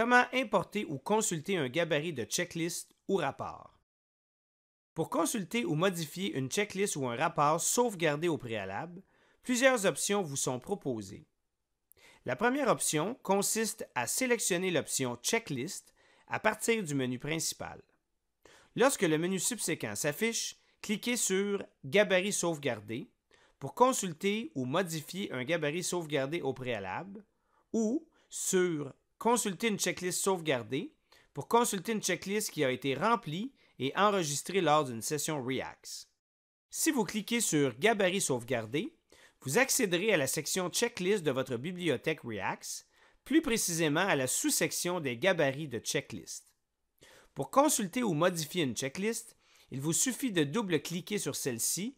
Comment importer ou consulter un gabarit de checklist ou rapport? Pour consulter ou modifier une checklist ou un rapport sauvegardé au préalable, plusieurs options vous sont proposées. La première option consiste à sélectionner l'option Checklist à partir du menu principal. Lorsque le menu subséquent s'affiche, cliquez sur Gabarit sauvegardé pour consulter ou modifier un gabarit sauvegardé au préalable ou sur consulter une checklist sauvegardée pour consulter une checklist qui a été remplie et enregistrée lors d'une session React. Si vous cliquez sur Gabarit sauvegardé, vous accéderez à la section Checklist de votre bibliothèque React, plus précisément à la sous-section des gabarits de checklist. Pour consulter ou modifier une checklist, il vous suffit de double-cliquer sur celle-ci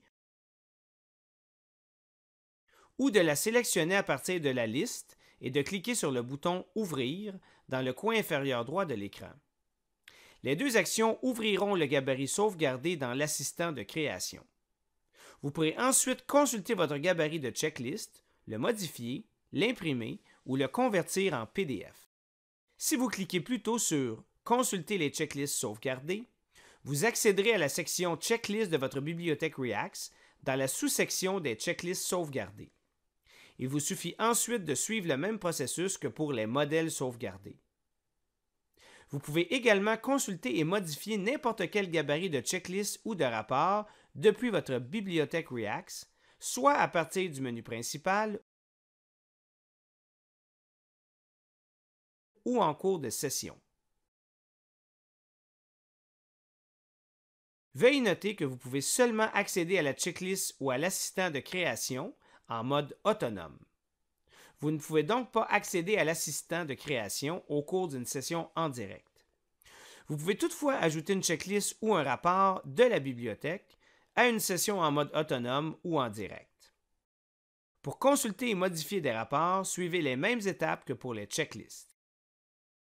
ou de la sélectionner à partir de la liste et de cliquer sur le bouton Ouvrir dans le coin inférieur droit de l'écran. Les deux actions ouvriront le gabarit sauvegardé dans l'assistant de création. Vous pourrez ensuite consulter votre gabarit de checklist, le modifier, l'imprimer ou le convertir en PDF. Si vous cliquez plutôt sur Consulter les checklists sauvegardées, vous accéderez à la section Checklist de votre bibliothèque React dans la sous-section des checklists sauvegardées. Il vous suffit ensuite de suivre le même processus que pour les modèles sauvegardés. Vous pouvez également consulter et modifier n'importe quel gabarit de checklist ou de rapport depuis votre bibliothèque React, soit à partir du menu principal ou en cours de session. Veuillez noter que vous pouvez seulement accéder à la checklist ou à l'assistant de création en mode autonome. Vous ne pouvez donc pas accéder à l'assistant de création au cours d'une session en direct. Vous pouvez toutefois ajouter une checklist ou un rapport de la bibliothèque à une session en mode autonome ou en direct. Pour consulter et modifier des rapports, suivez les mêmes étapes que pour les checklists.